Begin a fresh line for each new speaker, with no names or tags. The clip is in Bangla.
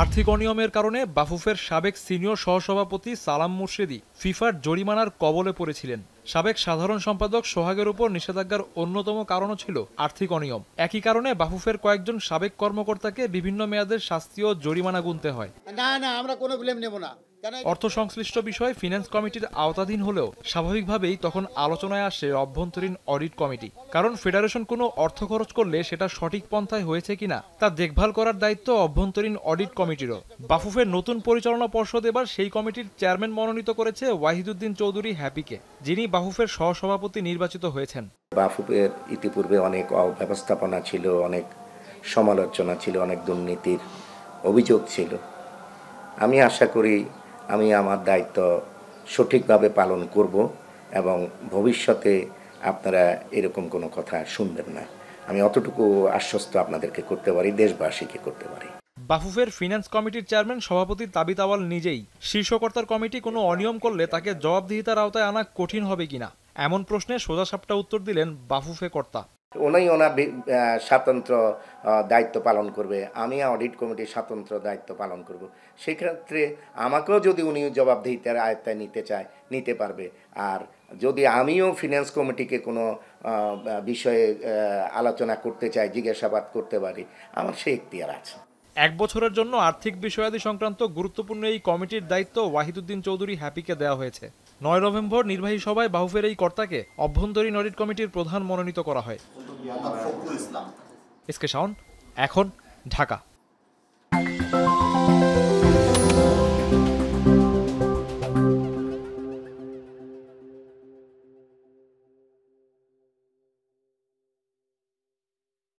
আর্থিক অনিয়মের কারণে বাফুফের সাবেক সিনিয়র সহসভাপতি সালাম মুর্শিদি ফিফার জরিমানার কবলে পড়েছিলেন সাবেক সাধারণ সম্পাদক সোহাগের উপর নিষেধাজ্ঞার অন্যতম কারণও ছিল আর্থিক অনিয়ম একই কারণে বাফুফের কয়েকজন সাবেক কর্মকর্তাকে বিভিন্ন মেয়াদের শাস্তি ও জরিমানা গুনতে হয়
না না আমরা কোনো ব্লেম নেব না
অর্থ সংশ্লিষ্ট বিষয়ে ফিনান্স কমিটির আওতাধীন হলেও স্বাভাবিকভাবেই তখন আলোচনায় আসে অভ্যন্তরীণ অডিট কমিটি কারণ ফেডারেশন কোনো অর্থ খরচ করলে সেটা সঠিক পন্থায় হয়েছে কিনা তা দেখভাল করার দায়িত্ব অভ্যন্তরীণ অডিট কমিটিরও বাফুফের নতুন পরিচালনা পর্ষদ এবার সেই কমিটির চেয়ারম্যান মনোনীত করেছে ওয়াহিদুদ্দিন চৌধুরী হ্যাপিকে যিনি বাফুফের সহসভাপতি নির্বাচিত হয়েছেন
বাফুফের ইতিপূর্বে অনেক ব্যবস্থাপনা ছিল অনেক সমালোচনা ছিল অনেক দুর্নীতির অভিযোগ ছিল আমি আশা করি আমি আমার দায়িত্ব সঠিকভাবে পালন করব এবং ভবিষ্যতে আপনারা এরকম কোনো কথা শুনবেন না আমি অতটুকু আশ্বস্ত আপনাদেরকে করতে পারি দেশবাসীকে করতে পারি
বাফুফের ফিনান্স কমিটির চেয়ারম্যান সভাপতি তাবিত আওয়াল নিজেই শীর্ষকর্তার কমিটি কোনো অনিয়ম করলে তাকে জবাবদিহিতার আওতায় আনা কঠিন হবে কিনা এমন প্রশ্নে সোজাসাপটা উত্তর দিলেন বাফুফে কর্তা
উনি ওনার স্বাতন্ত্র দায়িত্ব পালন করবে আমি অডিট কমিটির স্বাতন্ত্র দায়িত্ব পালন করব। সেক্ষেত্রে আমাকেও যদি উনি জবাবদিহিতার আয়ত্তায় নিতে চায় নিতে পারবে আর যদি আমিও ফিনান্স কমিটিকে কোনো বিষয়ে আলোচনা করতে চাই জিজ্ঞাসাবাদ করতে পারি আমার সে এখতিয়ার আছে
এক বছরের জন্য আর্থিক বিষয়াদি সংক্রান্ত গুরুত্বপূর্ণ এই কমিটির দায়িত্ব ওয়াহিদুদ্দিন চৌধুরী হ্যাপিকে দেওয়া হয়েছে নয় নভেম্বর নির্বাহী সভায় বাহুফের এই কর্তাকে অভ্যন্তরীণ অডিট কমিটির প্রধান মনোনীত করা হয় ফখরুল ইসলাম এস কে শাওন এখন ঢাকা